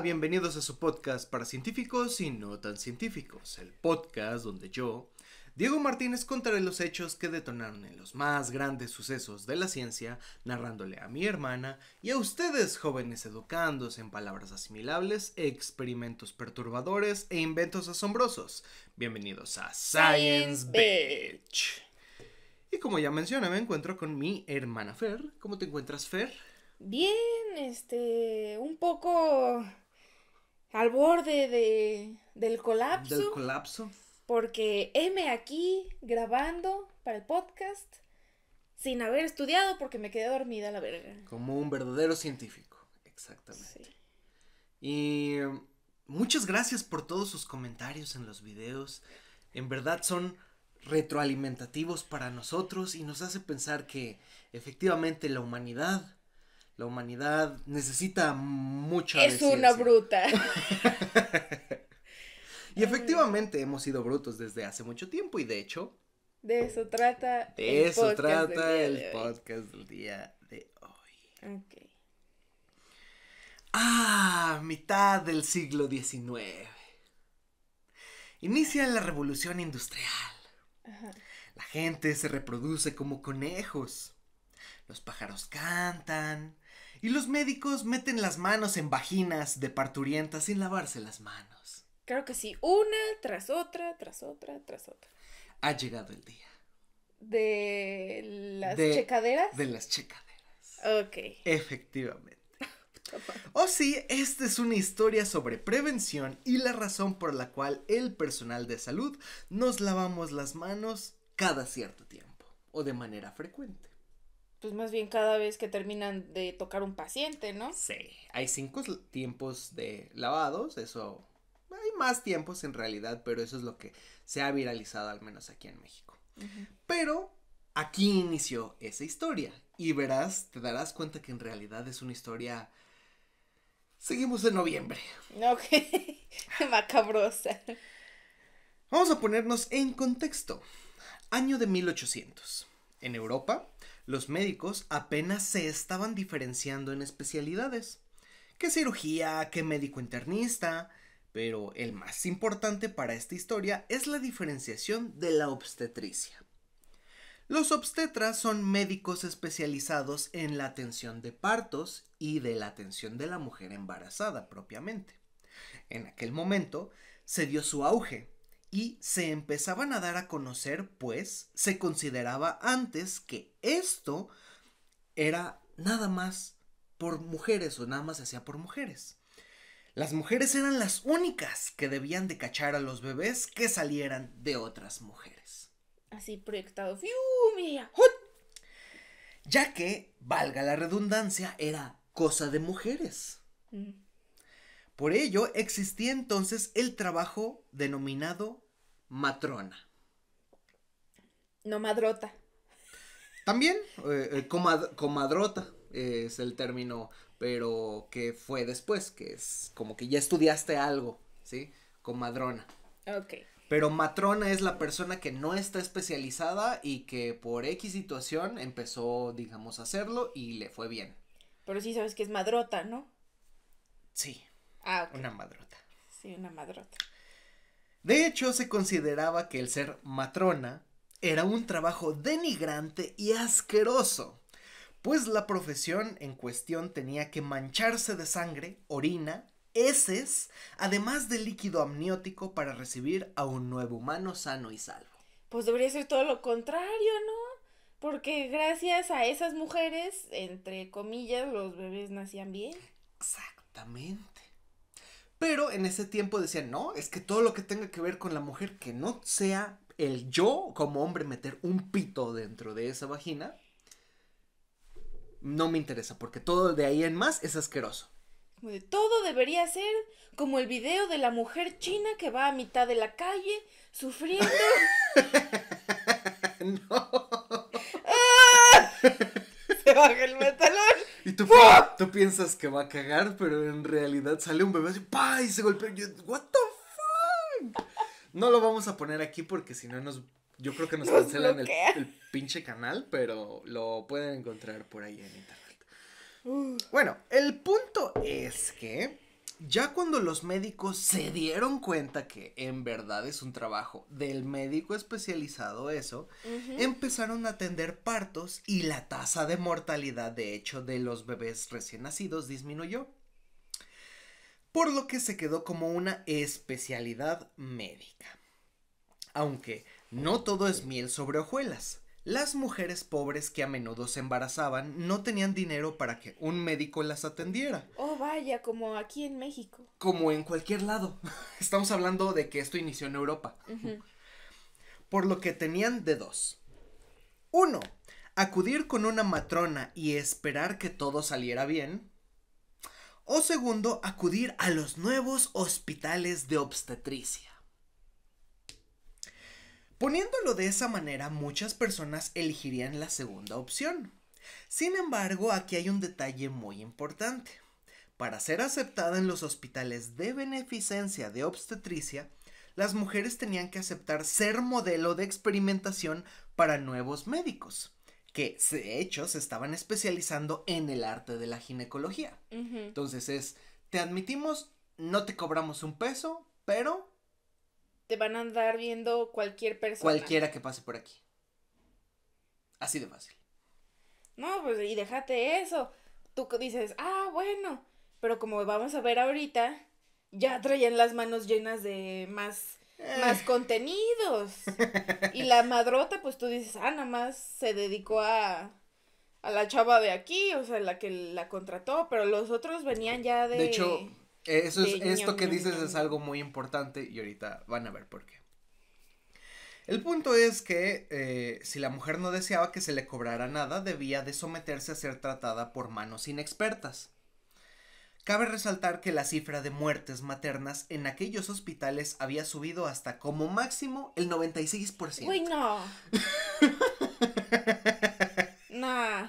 bienvenidos a su podcast para científicos y no tan científicos, el podcast donde yo, Diego Martínez, contaré los hechos que detonaron en los más grandes sucesos de la ciencia, narrándole a mi hermana y a ustedes jóvenes educándose en palabras asimilables, experimentos perturbadores e inventos asombrosos. Bienvenidos a Science Bitch. Y como ya mencioné, me encuentro con mi hermana Fer. ¿Cómo te encuentras, Fer? Bien, este, un poco al borde de, del colapso. Del colapso. Porque M aquí grabando para el podcast sin haber estudiado porque me quedé dormida la verga. Como un verdadero científico, exactamente. Y em, muchas gracias por todos sus comentarios en los videos. En verdad son retroalimentativos para nosotros y nos hace pensar que efectivamente la humanidad la humanidad necesita mucha. Es una bruta. y efectivamente hemos sido brutos desde hace mucho tiempo y de hecho. De eso trata. De el eso trata el podcast del día de hoy. Ok. Ah, mitad del siglo XIX. Inicia la revolución industrial. La gente se reproduce como conejos. Los pájaros cantan, y los médicos meten las manos en vaginas de parturientas sin lavarse las manos. Creo que sí, una tras otra, tras otra, tras otra. Ha llegado el día. ¿De las checaderas? De las checaderas. Ok. Efectivamente. O oh, sí, esta es una historia sobre prevención y la razón por la cual el personal de salud nos lavamos las manos cada cierto tiempo o de manera frecuente pues más bien cada vez que terminan de tocar un paciente, ¿no? Sí, hay cinco tiempos de lavados, eso, hay más tiempos en realidad, pero eso es lo que se ha viralizado al menos aquí en México. Pero aquí inició esa historia y verás, te darás cuenta que en realidad es una historia... Seguimos en noviembre. Ok, macabrosa. Vamos a ponernos en contexto. Año de 1800. En Europa, los médicos apenas se estaban diferenciando en especialidades. ¿Qué cirugía? ¿Qué médico internista? Pero el más importante para esta historia es la diferenciación de la obstetricia. Los obstetras son médicos especializados en la atención de partos y de la atención de la mujer embarazada propiamente. En aquel momento se dio su auge, y se empezaban a dar a conocer, pues se consideraba antes que esto era nada más por mujeres o nada más se hacía por mujeres. Las mujeres eran las únicas que debían de cachar a los bebés que salieran de otras mujeres. Así proyectado. ¡Fiu, Ya que, valga la redundancia, era cosa de mujeres. Mm. Por ello existía entonces el trabajo denominado matrona. No madrota. También, eh, eh, comad comadrota es el término, pero que fue después, que es como que ya estudiaste algo, ¿sí? Comadrona. Ok. Pero matrona es la persona que no está especializada y que por X situación empezó, digamos, a hacerlo y le fue bien. Pero sí sabes que es madrota, ¿no? Sí. Ah, una madrota. Sí, una madrota. De hecho, se consideraba que el ser matrona era un trabajo denigrante y asqueroso, pues la profesión en cuestión tenía que mancharse de sangre, orina, heces, además de líquido amniótico para recibir a un nuevo humano sano y salvo. Pues debería ser todo lo contrario, ¿no? Porque gracias a esas mujeres, entre comillas, los bebés nacían bien. Exactamente. Pero en ese tiempo decían, no, es que todo lo que tenga que ver con la mujer que no sea el yo como hombre meter un pito dentro de esa vagina, no me interesa, porque todo de ahí en más es asqueroso. Todo debería ser como el video de la mujer china que va a mitad de la calle sufriendo. no. ¡Ah! Se baja el metalón. Y tú, ¡Ah! tú piensas que va a cagar, pero en realidad sale un bebé así, pa Y se golpea. ¿What the fuck? No lo vamos a poner aquí porque si no nos. Yo creo que nos, cancelan el, pinche canal, pero lo pueden encontrar por ahí en internet. Bueno, el punto es que ya cuando los médicos se dieron cuenta que en verdad es un trabajo del médico especializado eso, empezaron a atender partos y la tasa de mortalidad de hecho de los bebés recién nacidos disminuyó. Por lo que se quedó como una especialidad médica. Aunque no todo es miel sobre hojuelas. Las mujeres pobres que a menudo se embarazaban no tenían dinero para que un médico las atendiera. Oh, vaya, como aquí en México. Como en cualquier lado. Estamos hablando de que esto inició en Europa. Por lo que tenían de dos. Uno, acudir con una matrona y esperar que todo saliera bien. O segundo, acudir a los nuevos hospitales de obstetricia. Poniéndolo de esa manera, muchas personas elegirían la segunda opción. Sin embargo, aquí hay un detalle muy importante. Para ser aceptada en los hospitales de beneficencia de obstetricia, las mujeres tenían que aceptar ser modelo de experimentación para nuevos médicos, que de hecho se estaban especializando en el arte de la ginecología. Entonces es, te admitimos, no te cobramos un peso, pero te van a andar viendo cualquier persona. Cualquiera que pase por aquí. Así de fácil. No, pues y déjate eso. Tú dices, ah, bueno, pero como vamos a ver ahorita, ya traían las manos llenas de más, eh. más contenidos. y la madrota, pues tú dices, ah, nada más se dedicó a, a la chava de aquí, o sea, la que la contrató, pero los otros venían ya de... De hecho, eso es, esto que dices es algo muy importante y ahorita van a ver por qué. El punto es que eh, si la mujer no deseaba que se le cobrara nada, debía de someterse a ser tratada por manos inexpertas. Cabe resaltar que la cifra de muertes maternas en aquellos hospitales había subido hasta como máximo el 96%. Uy, no. no.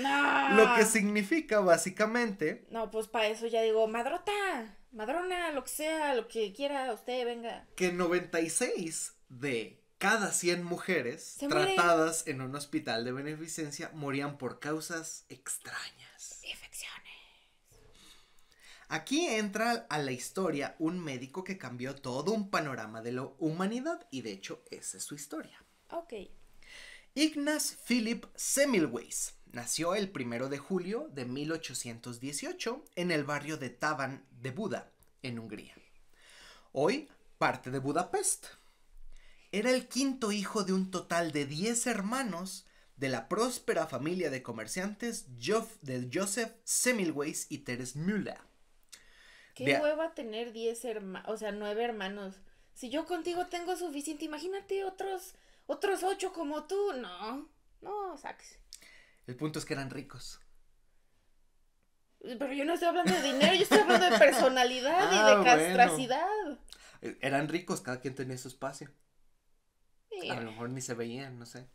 Lo que significa básicamente. No, pues para eso ya digo, madrota, madrona, lo que sea, lo que quiera, usted venga. Que 96 de cada 100 mujeres tratadas en un hospital de beneficencia morían por causas extrañas. Infecciones. Aquí entra a la historia un médico que cambió todo un panorama de la humanidad y de hecho esa es su historia. Ok. Ignas Philip Semmelweis Nació el primero de julio de 1818 en el barrio de Taban de Buda, en Hungría. Hoy parte de Budapest. Era el quinto hijo de un total de 10 hermanos de la próspera familia de comerciantes de Joseph Semilways y Teres Müller. ¿Qué hueva tener 10 hermanos, o sea, 9 hermanos? Si yo contigo tengo suficiente, imagínate otros, otros como tú. No, no, saques. El punto es que eran ricos. Pero yo no estoy hablando de dinero, yo estoy hablando de personalidad y de ah, castracidad. Eh, eran ricos, cada quien tenía su espacio. A lo mejor ni se veían, no sé.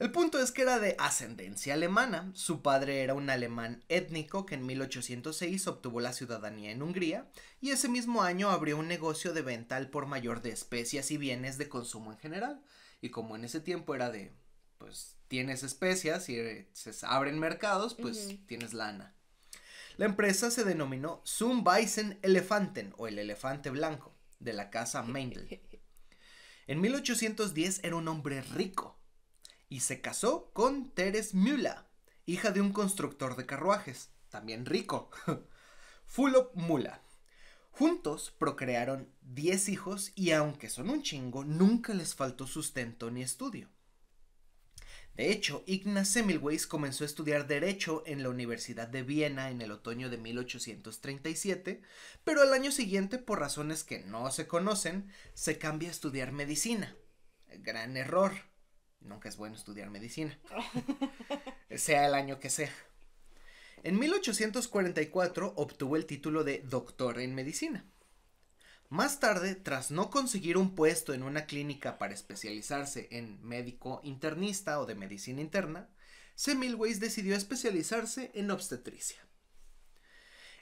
El punto es que era de ascendencia alemana, su padre era un alemán étnico que en 1806 obtuvo la ciudadanía en Hungría y ese mismo año abrió un negocio de venta al por mayor de especias y bienes de consumo en general. Y como en ese tiempo era de, pues, tienes especias y eh, se abren mercados, pues tienes lana. La empresa se denominó Zum Elefanten o el elefante blanco de la casa Mendel. En 1810 era un hombre rico y se casó con Teres Müller, hija de un constructor de carruajes, también rico, Fulop Mula. Juntos procrearon 10 hijos y aunque son un chingo, nunca les faltó sustento ni estudio. De hecho, Ignaz Semmelweis comenzó a estudiar Derecho en la Universidad de Viena en el otoño de 1837, pero al año siguiente, por razones que no se conocen, se cambia a estudiar Medicina. Gran error. Nunca es bueno estudiar Medicina. sea el año que sea. En 1844 obtuvo el título de Doctor en Medicina. Más tarde, tras no conseguir un puesto en una clínica para especializarse en médico internista o de medicina interna, Semmelweis decidió especializarse en obstetricia.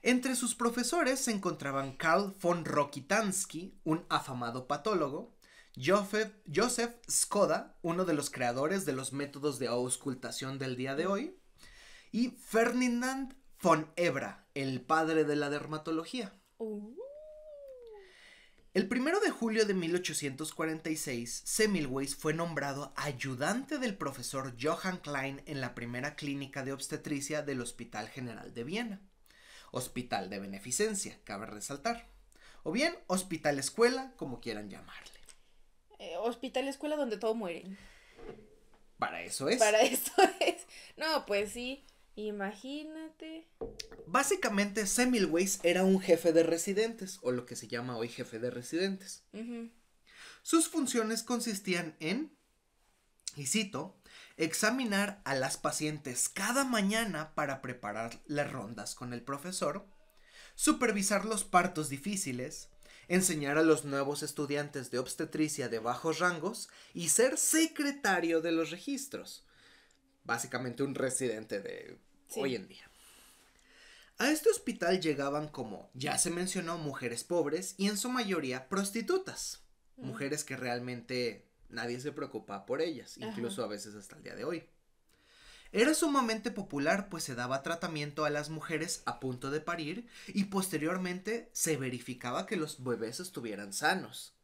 Entre sus profesores se encontraban Karl von Rokitansky, un afamado patólogo, Joseph Skoda, uno de los creadores de los métodos de auscultación del día de hoy, y Ferdinand von Ebra, el padre de la dermatología. Uh. El primero de julio de 1846, Semmelweis fue nombrado ayudante del profesor Johann Klein en la primera clínica de obstetricia del Hospital General de Viena. Hospital de Beneficencia, cabe resaltar. O bien, Hospital Escuela, como quieran llamarle. Eh, hospital Escuela donde todo muere. Para eso es. Para eso es. No, pues sí. Imagínate. Básicamente, Semmelweis era un jefe de residentes, o lo que se llama hoy jefe de residentes. Sus funciones consistían en, y cito, examinar a las pacientes cada mañana para preparar las rondas con el profesor, supervisar los partos difíciles, enseñar a los nuevos estudiantes de obstetricia de bajos rangos y ser secretario de los registros, básicamente un residente de hoy en día. A este hospital llegaban, como ya se mencionó, mujeres pobres y en su mayoría prostitutas. Mujeres que realmente nadie se preocupaba por ellas, incluso a veces hasta el día de hoy. Era sumamente popular pues se daba tratamiento a las mujeres a punto de parir y posteriormente se verificaba que los bebés estuvieran sanos.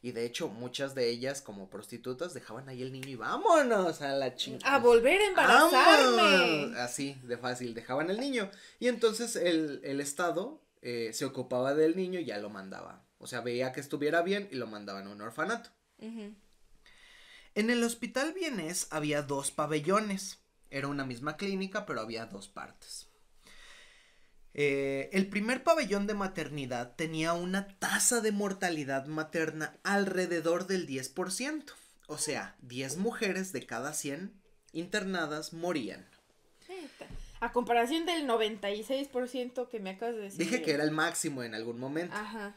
Y de hecho, muchas de ellas, como prostitutas, dejaban ahí el niño y vámonos a la chingada. A volver a embarazarme. Así, de fácil, dejaban el niño. Y entonces el, Estado eh, se ocupaba del niño y ya lo mandaba. O sea, veía que estuviera bien y lo mandaban a un orfanato. En el hospital Vienes, había dos pabellones. Era una misma clínica, pero había dos partes. Eh, el primer pabellón de maternidad tenía una tasa de mortalidad materna alrededor del 10%, o sea, 10 mujeres de cada 100 internadas morían. A comparación del 96% que me acabas de decir. Dije que era el máximo en algún momento. Ajá.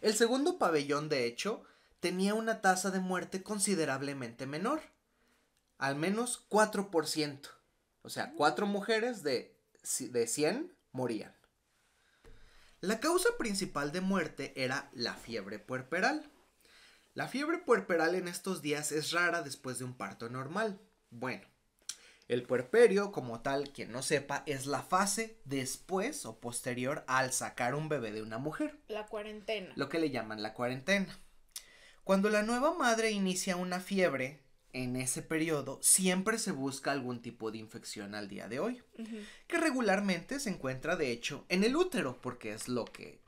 El segundo pabellón, de hecho, tenía una tasa de muerte considerablemente menor, al menos 4%. O sea, 4 mujeres de de 100 morían. La causa principal de muerte era la fiebre puerperal. La fiebre puerperal en estos días es rara después de un parto normal. Bueno, el puerperio, como tal, quien no sepa, es la fase después o posterior al sacar un bebé de una mujer. La cuarentena. Lo que le llaman la cuarentena. Cuando la nueva madre inicia una fiebre, en ese periodo siempre se busca algún tipo de infección al día de hoy, que regularmente se encuentra de hecho en el útero, porque es lo que,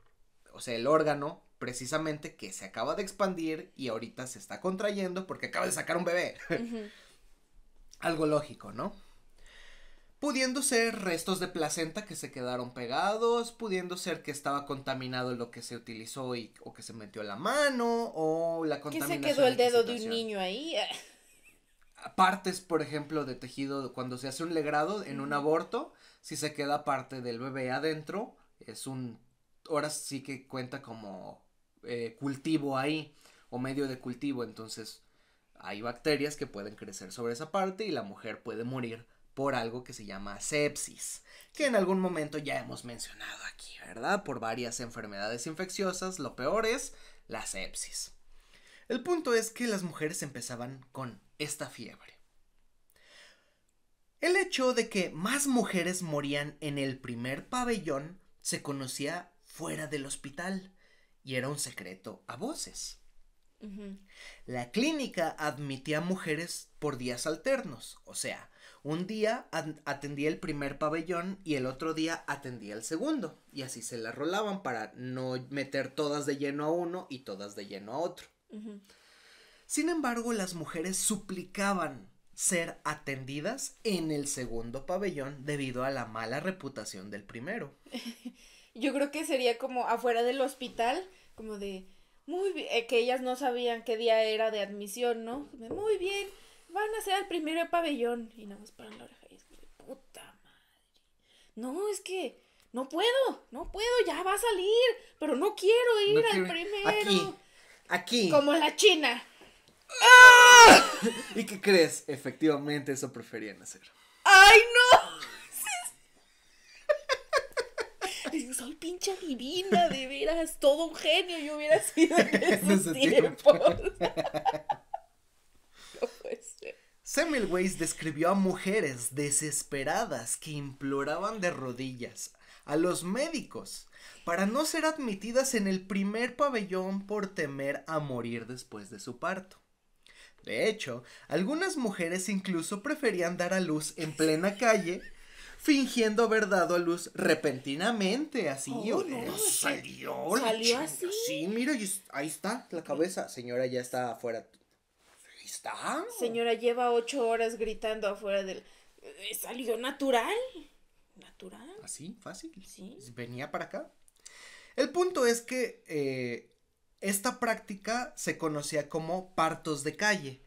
o sea, el órgano precisamente que se acaba de expandir y ahorita se está contrayendo porque acaba de sacar un bebé. Algo lógico, ¿no? Pudiendo ser restos de placenta que se quedaron pegados, pudiendo ser que estaba contaminado lo que se utilizó y, o que se metió la mano, o la contaminación. Que se quedó el dedo de un niño ahí. partes, por ejemplo, de tejido, cuando se hace un legrado en un aborto, si se queda parte del bebé adentro, es un, ahora sí que cuenta como eh, cultivo ahí, o medio de cultivo, entonces hay bacterias que pueden crecer sobre esa parte y la mujer puede morir por algo que se llama sepsis, que en algún momento ya hemos mencionado aquí, ¿verdad? Por varias enfermedades infecciosas, lo peor es la sepsis. El punto es que las mujeres empezaban con esta fiebre. El hecho de que más mujeres morían en el primer pabellón se conocía fuera del hospital y era un secreto a voces. La clínica admitía mujeres por días alternos, o sea, un día atendía el primer pabellón y el otro día atendía el segundo, y así se las rolaban para no meter todas de lleno a uno y todas de lleno a otro. Sin embargo, las mujeres suplicaban ser atendidas en el segundo pabellón debido a la mala reputación del primero. Yo creo que sería como afuera del hospital, como de muy bien, eh, que ellas no sabían qué día era de admisión, ¿no? muy bien, van a ser al primero pabellón y nada más para la oreja y es puta madre. No, es que no puedo, no puedo, ya va a salir, pero no quiero ir al primero. Aquí, Aquí. Como la China. ¡Ah! ¿Y qué crees? Efectivamente, eso preferían hacer. ¡Ay, no! Soy pinche divina, de veras, todo un genio. Yo hubiera sido en esos tiempos. Tiempo. Semmelweis describió a mujeres desesperadas que imploraban de rodillas a los médicos para no ser admitidas en el primer pabellón por temer a morir después de su parto. De hecho, algunas mujeres incluso preferían dar a luz en plena calle, fingiendo haber dado a luz repentinamente, así. Oh, no, salió, salió Sí, mira, ahí está la cabeza. Señora, ya está afuera Señora, lleva ocho horas gritando afuera del... Salió natural. Natural. Así, ah, fácil. Sí. Venía para acá. El punto es que eh, esta práctica se conocía como partos de calle,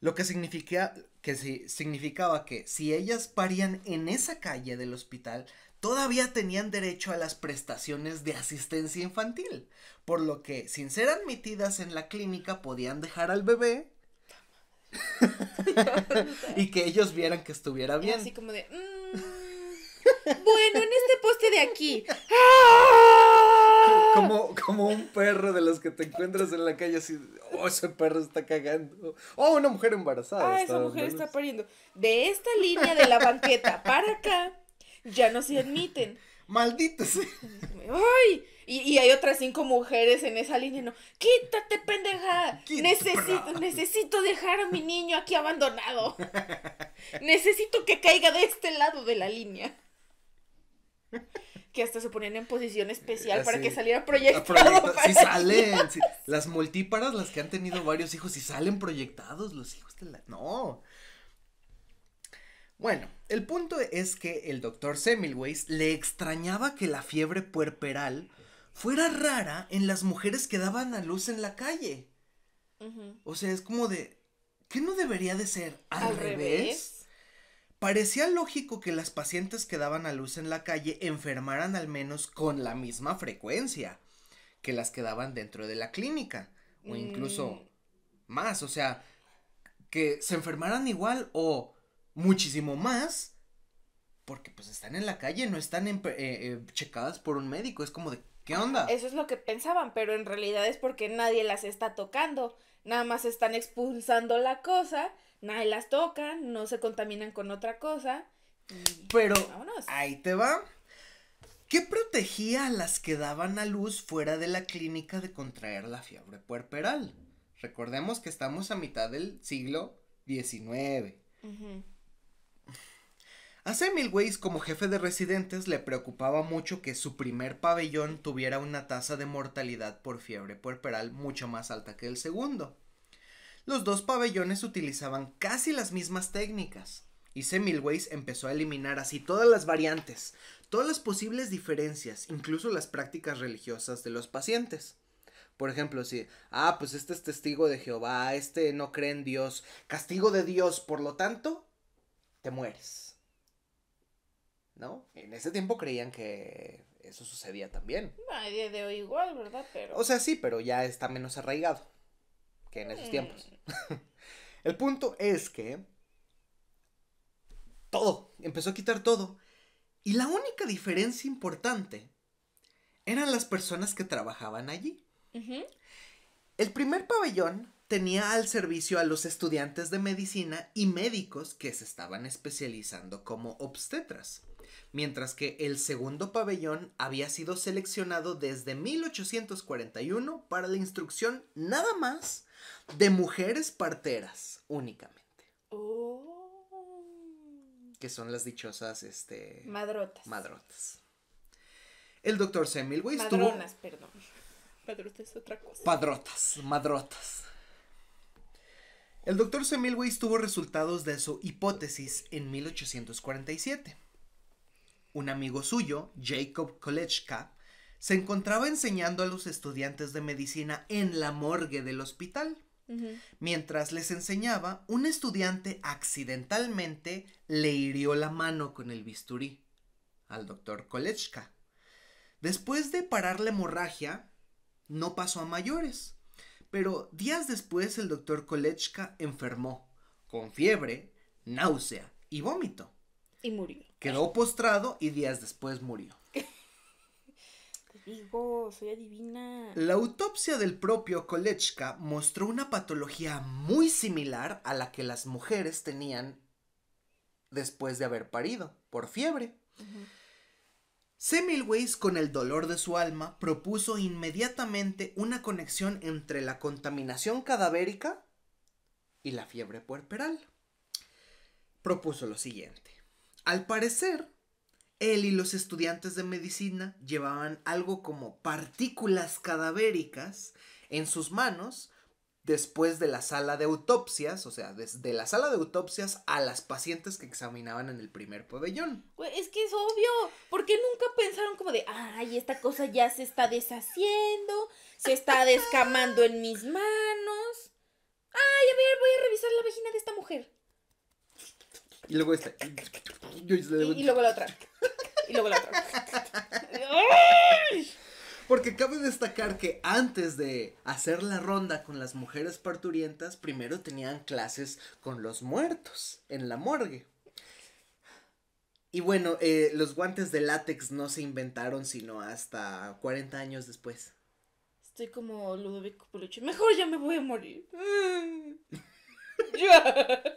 lo que, significa, que significaba que si ellas parían en esa calle del hospital, todavía tenían derecho a las prestaciones de asistencia infantil, por lo que, sin ser admitidas en la clínica, podían dejar al bebé y que ellos vieran que estuviera bien. así como de, mm, bueno, en este poste de aquí. Como, como un perro de los que te encuentras en la calle así, oh, ese perro está cagando. Oh, una mujer embarazada. Ah, esa mujer está pariendo. De esta línea de la banqueta para acá, ya no se admiten. Malditos. ¡Ay! Y, hay otras cinco mujeres en esa línea, ¿no? Quítate, pendeja. necesito, necesito dejar a mi niño aquí abandonado. necesito que caiga de este lado de la línea. Que hasta se ponían en posición especial para que saliera proyectado. si salen, las multíparas, las que han tenido varios hijos, si salen proyectados los hijos de la... No. Bueno, el punto es que el doctor Semilways le extrañaba que la fiebre puerperal fuera rara en las mujeres que daban a luz en la calle. O sea, es como de, ¿qué no debería de ser al, revés? Parecía lógico que las pacientes que daban a luz en la calle enfermaran al menos con la misma frecuencia que las que daban dentro de la clínica, o incluso mm. más, o sea, que se enfermaran igual o muchísimo más, porque pues están en la calle, no están eh, eh, checadas por un médico, es como de, ¿Qué onda? Eso es lo que pensaban, pero en realidad es porque nadie las está tocando. Nada más están expulsando la cosa, nadie las toca, no se contaminan con otra cosa. Pero ahí te va. ¿Qué protegía a las que daban a luz fuera de la clínica de contraer la fiebre puerperal? Recordemos que estamos a mitad del siglo XIX. A como jefe de residentes le preocupaba mucho que su primer pabellón tuviera una tasa de mortalidad por fiebre puerperal mucho más alta que el segundo. Los dos pabellones utilizaban casi las mismas técnicas, y Semmelweis empezó a eliminar así todas las variantes, todas las posibles diferencias, incluso las prácticas religiosas de los pacientes. Por ejemplo, si, ah, pues este es testigo de Jehová, este no cree en Dios, castigo de Dios, por lo tanto, te mueres. En ese tiempo creían que eso sucedía también. nadie de hoy igual, ¿verdad? O sea, sí, pero ya está menos arraigado que en esos mm. tiempos. El punto es que todo, empezó a quitar todo. Y la única diferencia importante eran las personas que trabajaban allí. El primer pabellón tenía al servicio a los estudiantes de medicina y médicos que se estaban especializando como obstetras mientras que el segundo pabellón había sido seleccionado desde 1841 para la instrucción nada más de mujeres parteras únicamente. Oh. Que son las dichosas, este... Madrotas. Madrotas. El doctor Semmelweis Madronas, perdón. Padrotas es otra cosa. Padrotas, madrotas. El doctor Semmelweis tuvo resultados de su hipótesis en 1847 un amigo suyo, Jacob Kolechka, se encontraba enseñando a los estudiantes de medicina en la morgue del hospital. Mientras les enseñaba, un estudiante accidentalmente le hirió la mano con el bisturí al doctor Kolechka. Después de parar la hemorragia, no pasó a mayores. Pero días después el doctor Kolechka enfermó, con fiebre, náusea y vómito. Y murió. Quedó postrado y días después murió. Digo, soy adivina. La autopsia del propio Kolechka mostró una patología muy similar a la que las mujeres tenían después de haber parido, por fiebre. Uh con el dolor de su alma, propuso inmediatamente una conexión entre la contaminación cadavérica y la fiebre puerperal. Propuso lo siguiente. Al parecer, él y los estudiantes de medicina llevaban algo como partículas cadavéricas en sus manos después de la sala de autopsias, o sea, desde la sala de autopsias a las pacientes que examinaban en el primer pabellón. Es que es obvio, porque nunca pensaron como de, ay, esta cosa ya se está deshaciendo, se está descamando en mis manos? Ay, a ver, voy a revisar la vagina de esta mujer. Y luego está y, luego la otra. Y luego la otra. Porque cabe destacar que antes de hacer la ronda con las mujeres parturientas, primero tenían clases con los muertos en la morgue. Y bueno, eh, los guantes de látex no se inventaron sino hasta 40 años después. Estoy como Ludovico Peluche. Mejor ya me voy a morir. ya.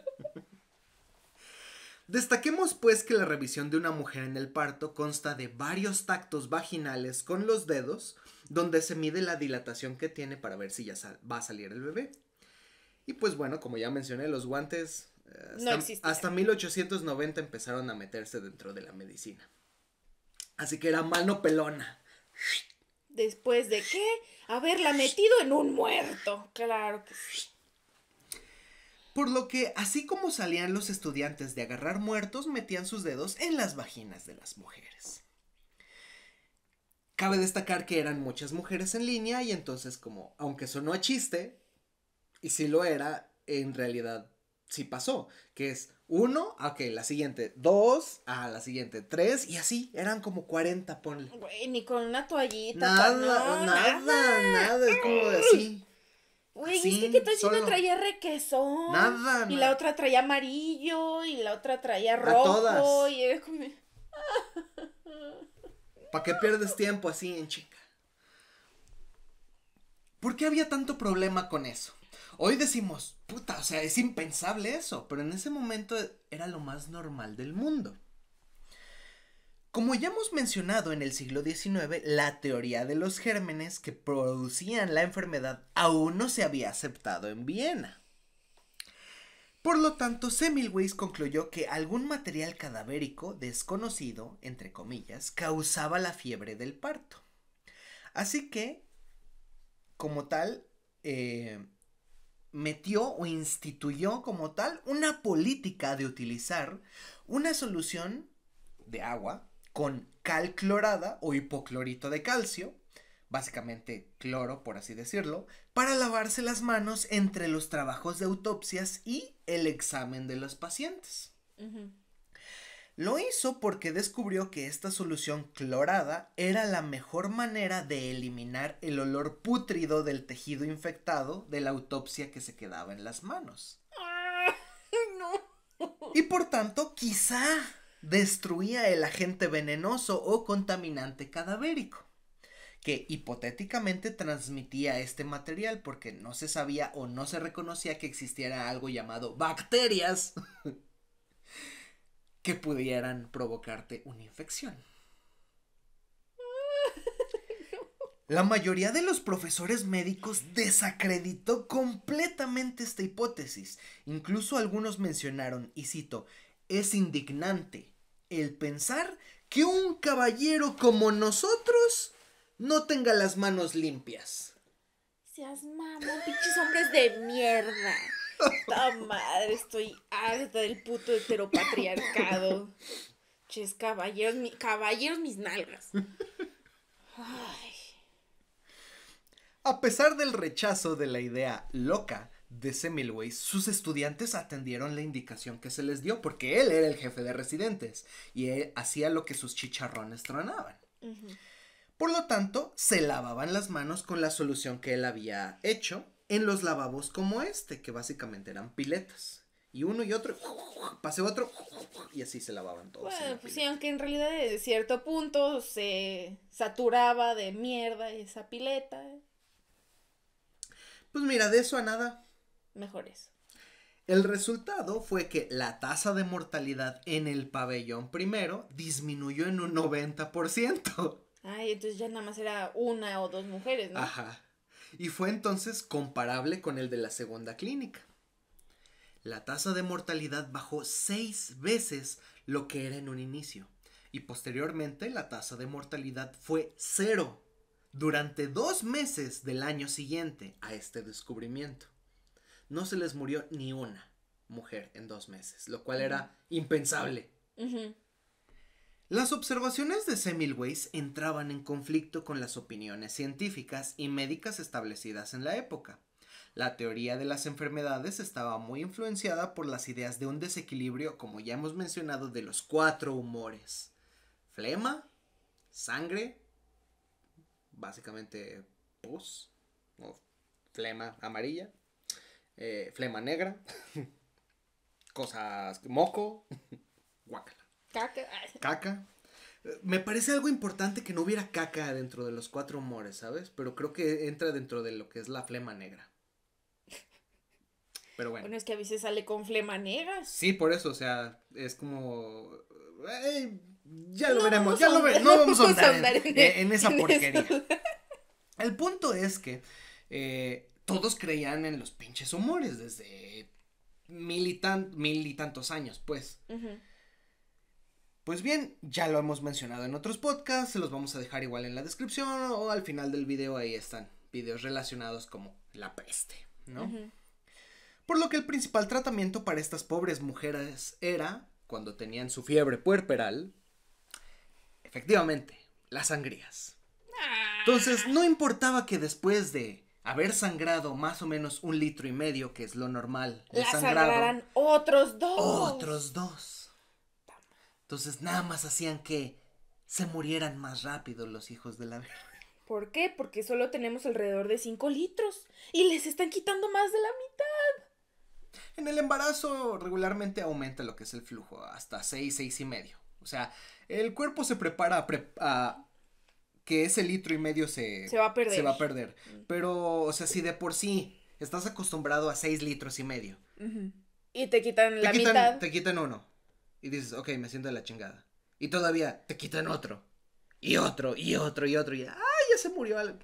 Destaquemos pues que la revisión de una mujer en el parto consta de varios tactos vaginales con los dedos, donde se mide la dilatación que tiene para ver si ya va a salir el bebé. Y pues bueno, como ya mencioné, los guantes eh, hasta, 1890 empezaron a meterse dentro de la medicina. Así que era mano pelona. Después de qué? Haberla metido en un muerto. Claro que sí. Por lo que, así como salían los estudiantes de agarrar muertos, metían sus dedos en las vaginas de las mujeres. Cabe destacar que eran muchas mujeres en línea y entonces como, aunque sonó a chiste, y si lo era, en realidad sí pasó, que es uno, ok, la siguiente dos, a la siguiente tres, y así, eran como 40, ponle. ni con una toallita. Nada, nada, nada, nada, es como así uy es que qué tal si traía requesón. Nada, Y la otra traía amarillo, y la otra traía rojo. Y era como. ¿Para qué pierdes tiempo así en chica? ¿Por qué había tanto problema con eso? Hoy decimos, puta, o sea, es impensable eso, pero en ese momento era lo más normal del mundo. Como ya hemos mencionado en el siglo XIX, la teoría de los gérmenes que producían la enfermedad aún no se había aceptado en Viena. Por lo tanto, Semmelweis concluyó que algún material cadavérico desconocido, entre comillas, causaba la fiebre del parto. Así que, como tal, eh, metió o instituyó como tal una política de utilizar una solución de agua con cal clorada o hipoclorito de calcio, básicamente cloro por así decirlo, para lavarse las manos entre los trabajos de autopsias y el examen de los pacientes. Lo hizo porque descubrió que esta solución clorada era la mejor manera de eliminar el olor pútrido del tejido infectado de la autopsia que se quedaba en las manos. Ah, y por tanto, quizá destruía el agente venenoso o contaminante cadavérico, que hipotéticamente transmitía este material porque no se sabía o no se reconocía que existiera algo llamado bacterias que pudieran provocarte una infección. La mayoría de los profesores médicos desacreditó completamente esta hipótesis. Incluso algunos mencionaron, y cito, es indignante el pensar que un caballero como nosotros no tenga las manos limpias. Seas mamá, pinches hombres de mierda. ¡Esta madre! Estoy harta del puto heteropatriarcado. Ches, caballeros, caballeros mis nalgas. A pesar del rechazo de la idea loca de Semilways sus estudiantes atendieron la indicación que se les dio porque él era el jefe de residentes y él hacía lo que sus chicharrones tronaban. Por lo tanto, se lavaban las manos con la solución que él había hecho en los lavabos como este, que básicamente eran piletas. Y uno y otro, pase otro, y así se lavaban todos. Bueno, pues sí, aunque en realidad eh, de cierto punto se saturaba de mierda esa pileta. Eh. Pues mira, de eso a nada, mejores. El resultado fue que la tasa de mortalidad en el pabellón primero disminuyó en un 90%. Ay, entonces ya nada más era una o dos mujeres, ¿no? Ajá. Y fue entonces comparable con el de la segunda clínica. La tasa de mortalidad bajó seis veces lo que era en un inicio. Y posteriormente la tasa de mortalidad fue cero durante dos meses del año siguiente a este descubrimiento no se les murió ni una mujer en dos meses, lo cual era impensable. Las observaciones de Semmelweis entraban en conflicto con las opiniones científicas y médicas establecidas en la época. La teoría de las enfermedades estaba muy influenciada por las ideas de un desequilibrio, como ya hemos mencionado, de los cuatro humores. Flema, sangre, básicamente pus, o flema amarilla, eh, flema negra, cosas, moco, guacala. Caca. Caca. Me parece algo importante que no hubiera caca dentro de los cuatro humores, ¿sabes? Pero creo que entra dentro de lo que es la flema negra. Pero bueno. Bueno, es que a veces sale con flema negra. Sí, por eso, o sea, es como... ya lo veremos, ya lo veremos. No vamos a andar en, en esa porquería. El punto es que eh, todos creían en los pinches humores desde mil y, tantos años, pues. Pues bien, ya lo hemos mencionado en otros podcasts, se los vamos a dejar igual en la descripción o al final del video ahí están videos relacionados como la peste, ¿no? Por lo que el principal tratamiento para estas pobres mujeres era, cuando tenían su fiebre puerperal, efectivamente, las sangrías. Ah. Entonces, no importaba que después de haber sangrado más o menos un litro y medio, que es lo normal. La sangrarán otros dos. Otros dos. Entonces nada más hacían que se murieran más rápido los hijos de la vida ¿Por qué? Porque solo tenemos alrededor de cinco litros y les están quitando más de la mitad. En el embarazo regularmente aumenta lo que es el flujo, hasta seis, seis y medio. O sea, el cuerpo se prepara a que ese litro y medio se, se va a perder. Mm. Pero, o sea, si de por sí estás acostumbrado a seis litros y medio. Y te quitan la mitad. Te quitan uno. Y dices, ok, me siento de la chingada. Y todavía te quitan otro. Y otro, y otro, y otro. Y ah, ya se murió algo.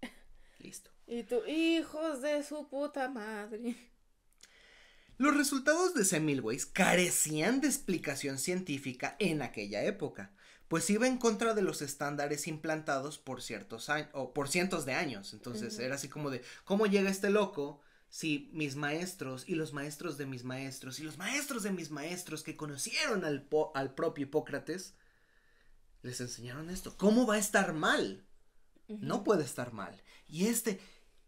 Listo. Y tú, hijos de su puta madre. Los resultados de Semilways carecían de explicación científica en aquella época pues iba en contra de los estándares implantados por ciertos años, o por cientos de años. Entonces era así como de, ¿cómo llega este loco? si mis maestros y los maestros de mis maestros y los maestros de mis maestros que conocieron al, propio Hipócrates les enseñaron esto, ¿cómo va a estar mal? No puede estar mal. Y este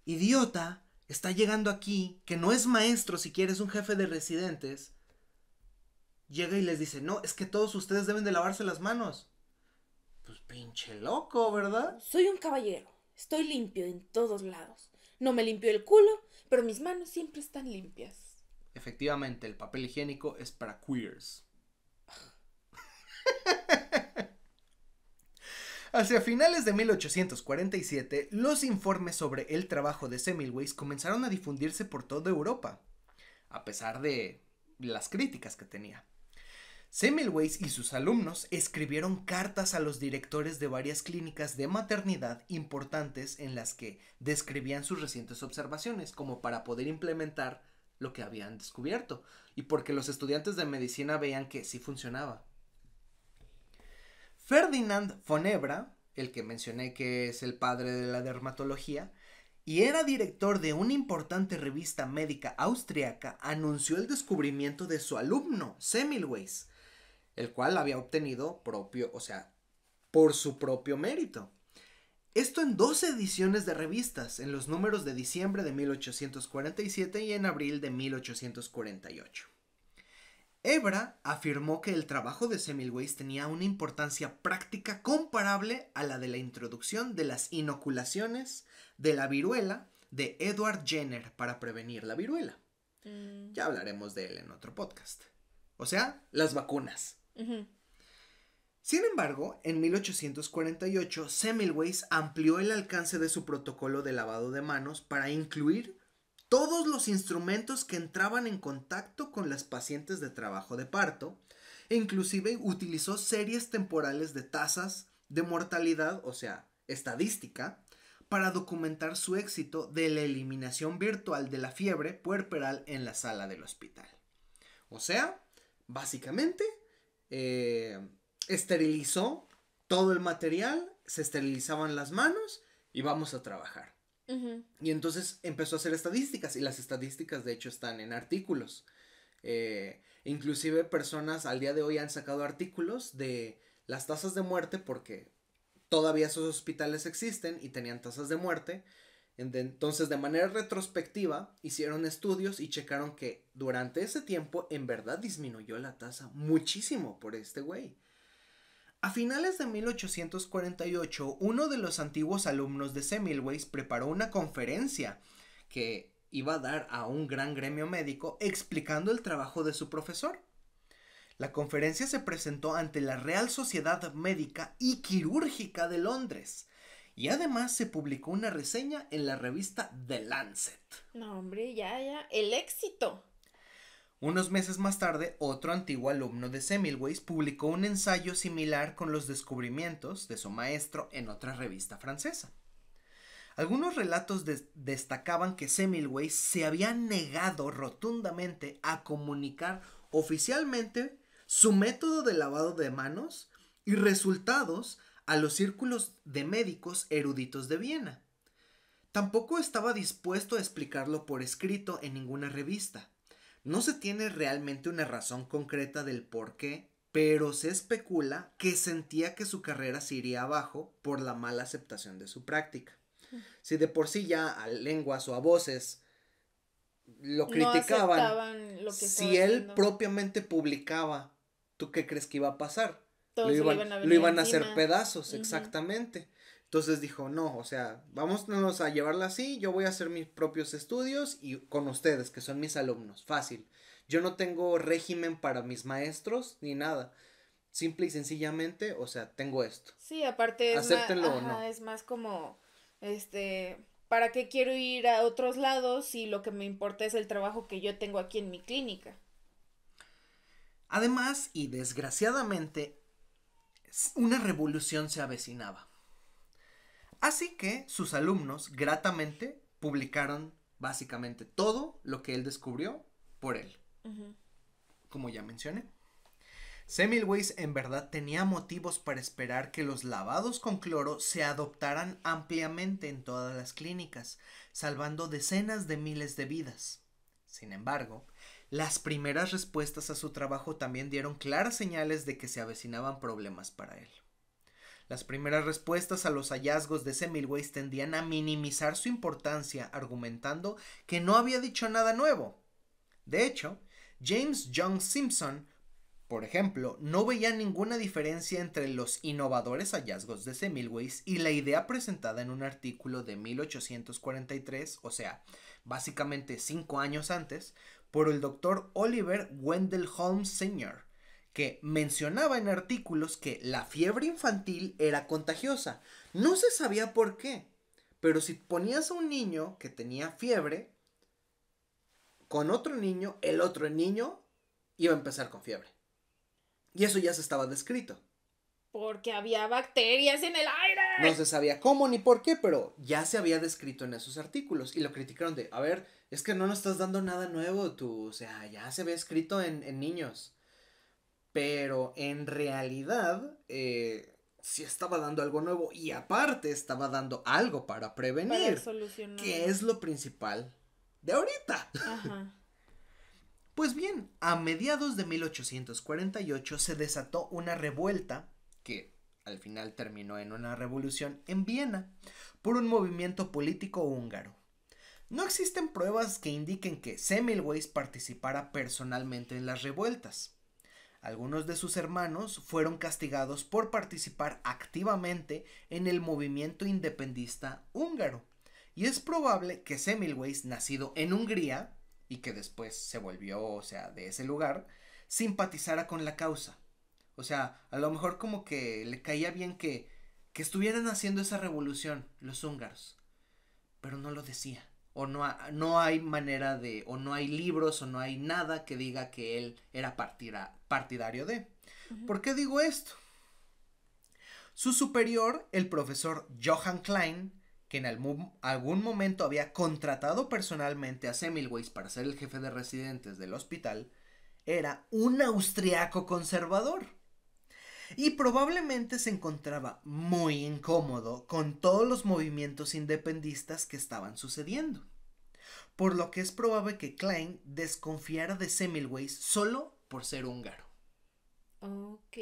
idiota está llegando aquí, que no es maestro, si quieres un jefe de residentes, llega y les dice, no, es que todos ustedes deben de lavarse las manos. Pinche loco, ¿verdad? Soy un caballero. Estoy limpio en todos lados. No me limpio el culo, pero mis manos siempre están limpias. Efectivamente, el papel higiénico es para queers. Hacia finales de 1847, los informes sobre el trabajo de Semmelweis comenzaron a difundirse por toda Europa, a pesar de las críticas que tenía. Semmelweis y sus alumnos escribieron cartas a los directores de varias clínicas de maternidad importantes en las que describían sus recientes observaciones como para poder implementar lo que habían descubierto y porque los estudiantes de medicina veían que sí funcionaba. Ferdinand Fonebra, el que mencioné que es el padre de la dermatología, y era director de una importante revista médica austriaca, anunció el descubrimiento de su alumno, Semmelweis, el cual había obtenido propio, o sea, por su propio mérito. Esto en dos ediciones de revistas, en los números de diciembre de 1847 y en abril de 1848. Ebra afirmó que el trabajo de Semmelweis tenía una importancia práctica comparable a la de la introducción de las inoculaciones de la viruela de Edward Jenner para prevenir la viruela. Mm. Ya hablaremos de él en otro podcast. O sea, las vacunas. Sin embargo, en 1848, Semmelweis amplió el alcance de su protocolo de lavado de manos para incluir todos los instrumentos que entraban en contacto con las pacientes de trabajo de parto, e inclusive utilizó series temporales de tasas de mortalidad, o sea, estadística, para documentar su éxito de la eliminación virtual de la fiebre puerperal en la sala del hospital. O sea, básicamente eh, esterilizó todo el material, se esterilizaban las manos y vamos a trabajar. Y entonces empezó a hacer estadísticas y las estadísticas de hecho están en artículos. Eh, inclusive personas al día de hoy han sacado artículos de las tasas de muerte porque todavía esos hospitales existen y tenían tasas de muerte entonces, de manera retrospectiva, hicieron estudios y checaron que durante ese tiempo en verdad disminuyó la tasa muchísimo por este güey. A finales de 1848, uno de los antiguos alumnos de Semmelweis preparó una conferencia que iba a dar a un gran gremio médico explicando el trabajo de su profesor. La conferencia se presentó ante la Real Sociedad Médica y Quirúrgica de Londres, y además se publicó una reseña en la revista The Lancet. No, hombre, ya, ya. El éxito. Unos meses más tarde, otro antiguo alumno de Semilways publicó un ensayo similar con los descubrimientos de su maestro en otra revista francesa. Algunos relatos destacaban que Semmelweis se había negado rotundamente a comunicar oficialmente su método de lavado de manos y resultados a los círculos de médicos eruditos de Viena. Tampoco estaba dispuesto a explicarlo por escrito en ninguna revista. No se tiene realmente una razón concreta del por qué, pero se especula que sentía que su carrera se iría abajo por la mala aceptación de su práctica. Si de por sí ya a lenguas o a voces lo criticaban, si él propiamente publicaba, ¿tú qué crees que iba a pasar? lo iban, a, hacer pedazos, exactamente. Entonces dijo, no, o sea, vámonos a llevarla así, yo voy a hacer mis propios estudios y con ustedes, que son mis alumnos, fácil. Yo no tengo régimen para mis maestros ni nada. Simple y sencillamente, o sea, tengo esto. Sí, aparte de Acéptenlo no. es más como, este, ¿para qué quiero ir a otros lados si lo que me importa es el trabajo que yo tengo aquí en mi clínica? Además, y desgraciadamente, una revolución se avecinaba. Así que sus alumnos gratamente publicaron básicamente todo lo que él descubrió por él. Como ya mencioné. Semmelweis en verdad tenía motivos para esperar que los lavados con cloro se adoptaran ampliamente en todas las clínicas, salvando decenas de miles de vidas. Sin embargo, las primeras respuestas a su trabajo también dieron claras señales de que se avecinaban problemas para él. Las primeras respuestas a los hallazgos de Semmelweis tendían a minimizar su importancia, argumentando que no había dicho nada nuevo. De hecho, James John Simpson, por ejemplo, no veía ninguna diferencia entre los innovadores hallazgos de Semmelweis y la idea presentada en un artículo de 1843, o sea, básicamente cinco años antes, por el doctor Oliver Wendell Holmes Sr., que mencionaba en artículos que la fiebre infantil era contagiosa. No se sabía por qué, pero si ponías a un niño que tenía fiebre con otro niño, el otro niño iba a empezar con fiebre. Y eso ya se estaba descrito. Porque había bacterias en el aire. No se sabía cómo ni por qué, pero ya se había descrito en esos artículos. Y lo criticaron de, a ver, es que no nos estás dando nada nuevo, tú. O sea, ya se había escrito en, niños. Pero en realidad, eh, sí estaba dando algo nuevo. Y aparte, estaba dando algo para prevenir. Para solucionar. Que es lo principal de ahorita. Ajá. Pues bien, a mediados de 1848 se desató una revuelta que al final terminó en una revolución en Viena por un movimiento político húngaro. No existen pruebas que indiquen que Semmelweis participara personalmente en las revueltas. Algunos de sus hermanos fueron castigados por participar activamente en el movimiento independista húngaro, y es probable que Semmelweis, nacido en Hungría y que después se volvió, o sea, de ese lugar, simpatizara con la causa. O sea, a lo mejor como que le caía bien que, estuvieran haciendo esa revolución los húngaros, pero no lo decía. O no, hay manera de, o no hay libros, o no hay nada que diga que él era partidario de. ¿Por qué digo esto? Su superior, el profesor Johann Klein, que en algún momento había contratado personalmente a Semmelweis para ser el jefe de residentes del hospital, era un austriaco conservador y probablemente se encontraba muy incómodo con todos los movimientos independistas que estaban sucediendo, por lo que es probable que Klein desconfiara de Semmelweis solo por ser húngaro. Ok.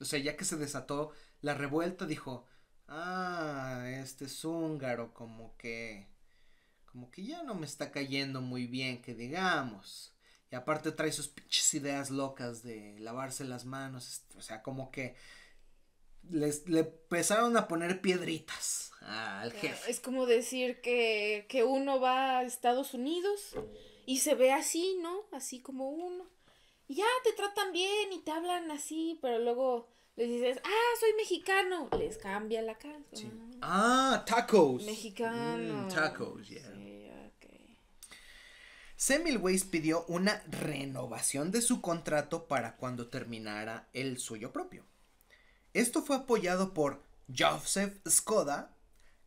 O sea, ya que se desató la revuelta, dijo, ah, este es húngaro, como que... como que ya no me está cayendo muy bien, que digamos. Y aparte trae sus pinches ideas locas de lavarse las manos. O sea, como que les, le empezaron a poner piedritas al ah, jefe. Es como decir que, que uno va a Estados Unidos y se ve así, ¿no? Así como uno. Y ya te tratan bien y te hablan así, pero luego les dices, ah, soy mexicano. Les cambia la cara. Ah, tacos. Mexicano. Mm, tacos, yeah. Semmelweis pidió una renovación de su contrato para cuando terminara el suyo propio. Esto fue apoyado por Joseph Skoda,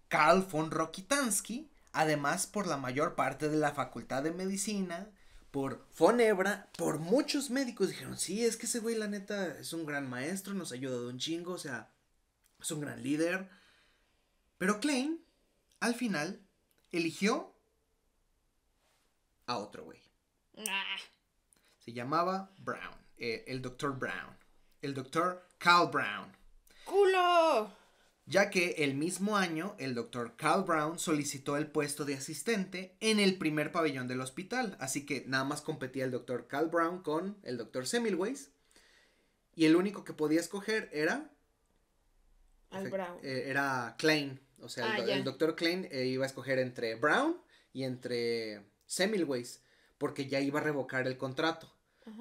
Carl von Rokitansky, además por la mayor parte de la Facultad de Medicina, por Fonebra, por muchos médicos dijeron, sí, es que ese güey la neta es un gran maestro, nos ha ayudado un chingo, o sea, es un gran líder. Pero Klein, al final, eligió a otro güey. Ah. Se llamaba Brown, eh, el doctor Brown, el doctor Cal Brown. ¡Culo! Ya que el mismo año el doctor Cal Brown solicitó el puesto de asistente en el primer pabellón del hospital, así que nada más competía el doctor Cal Brown con el doctor Semilways y el único que podía escoger era Al Brown. Eh, era Klein, o sea, el, ah, doctor Klein eh, iba a escoger entre Brown y entre Semilways, porque ya iba a revocar el contrato.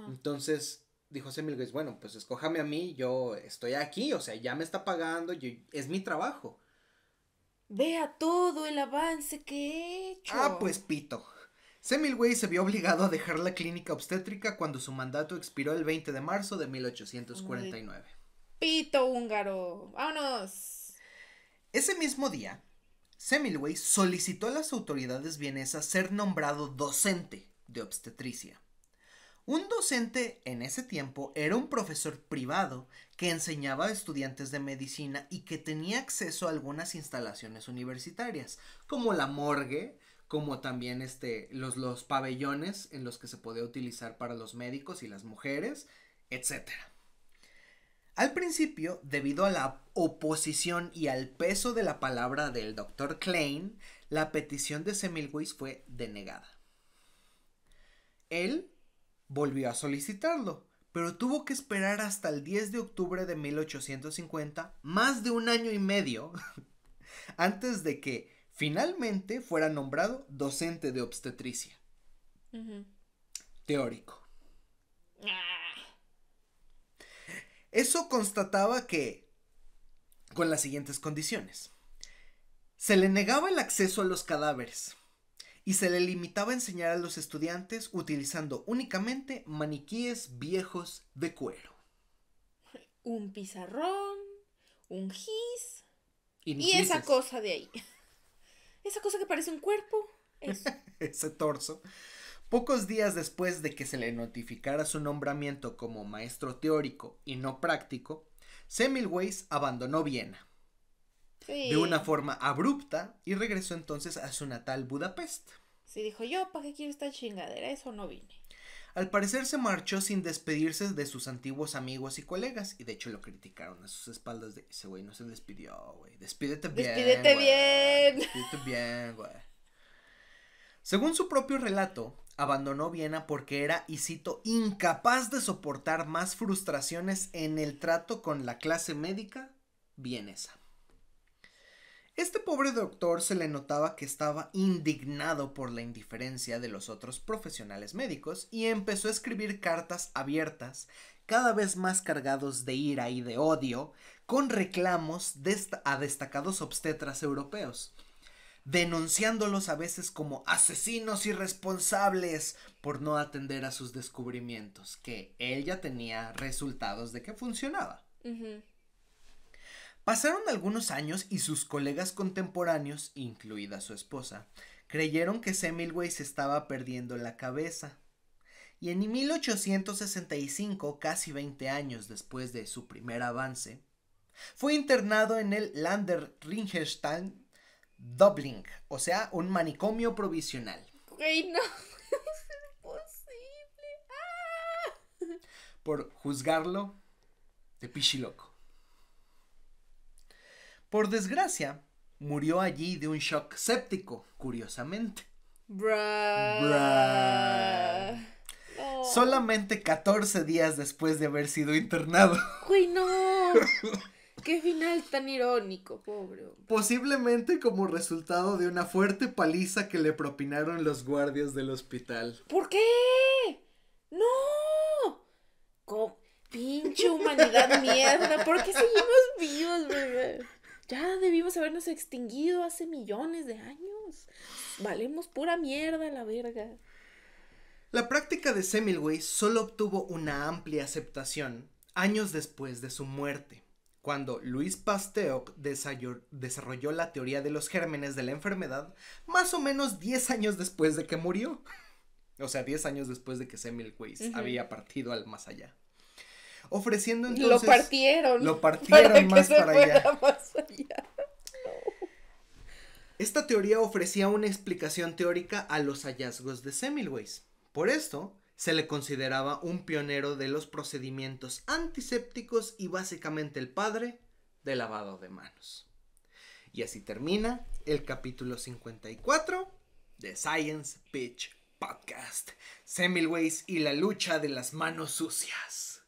Entonces dijo Semilways, bueno, pues escójame a mí, yo estoy aquí, o sea, ya me está pagando, es mi trabajo. Vea todo el avance que he hecho. Ah, pues pito. Semilways se vio obligado a dejar la clínica obstétrica cuando su mandato expiró el 20 de marzo de 1849. Pito húngaro, vámonos. Ese mismo día, Semmelweis solicitó a las autoridades vienesas ser nombrado docente de obstetricia. Un docente en ese tiempo era un profesor privado que enseñaba a estudiantes de medicina y que tenía acceso a algunas instalaciones universitarias, como la morgue, como también este, los, los pabellones en los que se podía utilizar para los médicos y las mujeres, etcétera. Al principio, debido a la oposición y al peso de la palabra del doctor Klein, la petición de Semmelweis fue denegada. Él volvió a solicitarlo, pero tuvo que esperar hasta el 10 de octubre de 1850, más de un año y medio, antes de que finalmente fuera nombrado docente de obstetricia. Teórico. Ah. Eso constataba que, con las siguientes condiciones, se le negaba el acceso a los cadáveres y se le limitaba a enseñar a los estudiantes utilizando únicamente maniquíes viejos de cuero. Un pizarrón, un gis y, y esa cosa de ahí. Esa cosa que parece un cuerpo. Ese torso. Pocos días después de que se le notificara su nombramiento como maestro teórico y no práctico, Semmelweis abandonó Viena sí. de una forma abrupta y regresó entonces a su natal Budapest. Sí, dijo yo, ¿para qué quiero esta chingadera? Eso no vine. Al parecer se marchó sin despedirse de sus antiguos amigos y colegas, y de hecho lo criticaron a sus espaldas de, ese güey no se despidió, güey, despídete bien. Despídete bien. Despídete bien, güey. Según su propio relato, abandonó Viena porque era, y cito, incapaz de soportar más frustraciones en el trato con la clase médica vienesa. Este pobre doctor se le notaba que estaba indignado por la indiferencia de los otros profesionales médicos y empezó a escribir cartas abiertas, cada vez más cargados de ira y de odio, con reclamos a destacados obstetras europeos denunciándolos a veces como asesinos irresponsables por no atender a sus descubrimientos, que él ya tenía resultados de que funcionaba. Pasaron algunos años y sus colegas contemporáneos, incluida su esposa, creyeron que Semmelweis se estaba perdiendo la cabeza. Y en 1865, casi 20 años después de su primer avance, fue internado en el Lander Dobling, o sea, un manicomio provisional. Güey, no, es imposible! Ah. Por juzgarlo de pichiloco. Por desgracia, murió allí de un shock séptico, curiosamente. Bra. Solamente 14 días después de haber sido internado. Güey, no. Qué final tan irónico, pobre. Posiblemente como resultado de una fuerte paliza que le propinaron los guardias del hospital. ¿Por qué? ¡No! pinche humanidad mierda, ¿por qué seguimos vivos, bebé? Ya debimos habernos extinguido hace millones de años. Valemos pura mierda la verga. La práctica de Semilway solo obtuvo una amplia aceptación años después de su muerte cuando Luis Pasteur desarrolló la teoría de los gérmenes de la enfermedad más o menos 10 años después de que murió. O sea, 10 años después de que Semmelweis había partido al más allá. Ofreciendo entonces... Lo partieron. Lo partieron más, para allá. Esta teoría ofrecía una explicación teórica a los hallazgos de Semmelweis. Por esto, se le consideraba un pionero de los procedimientos antisépticos y básicamente el padre del lavado de manos. Y así termina el capítulo 54 de Science Pitch Podcast. Semilways y la lucha de las manos sucias.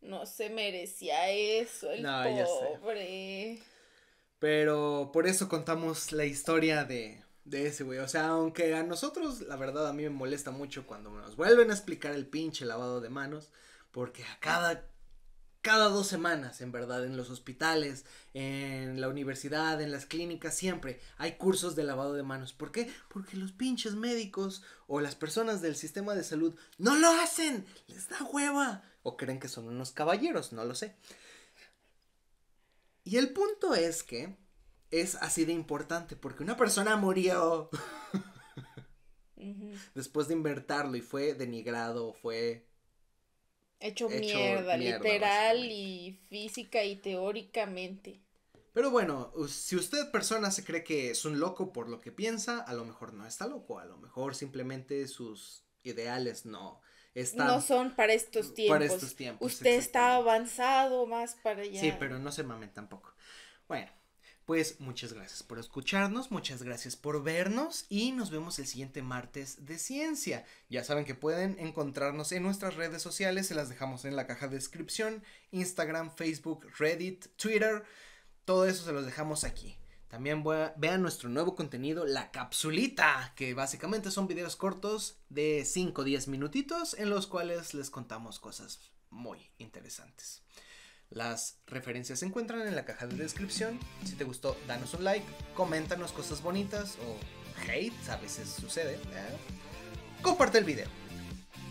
No se merecía eso, el pobre. Pero por eso contamos la historia de de ese, güey. O sea, aunque a nosotros, la verdad, a mí me molesta mucho cuando nos vuelven a explicar el pinche lavado de manos, porque a cada, cada dos semanas, en verdad, en los hospitales, en la universidad, en las clínicas, siempre hay cursos de lavado de manos. ¿Por qué? Porque los pinches médicos o las personas del sistema de salud no lo hacen, les da hueva. O creen que son unos caballeros, no lo sé. Y el punto es que es así de importante, porque una persona murió después de invertarlo y fue denigrado, fue... Hecho, mierda, literal y física y teóricamente. Pero bueno, si usted persona se cree que es un loco por lo que piensa, a lo mejor no está loco, a lo mejor simplemente sus ideales no están... No son para estos tiempos. Para estos tiempos. Usted está avanzado más para allá. Sí, pero no se mamen tampoco. Bueno. Pues muchas gracias por escucharnos, muchas gracias por vernos y nos vemos el siguiente martes de ciencia. Ya saben que pueden encontrarnos en nuestras redes sociales, se las dejamos en la caja de descripción, Instagram, Facebook, Reddit, Twitter, todo eso se los dejamos aquí. También vean nuestro nuevo contenido, La Capsulita, que básicamente son videos cortos de 5 o 10 minutitos en los cuales les contamos cosas muy interesantes. Las referencias se encuentran en la caja de descripción. Si te gustó, danos un like, coméntanos cosas bonitas o hate, a veces sucede. Comparte el video.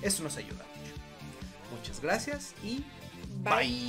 Eso nos ayuda mucho. Muchas gracias y bye.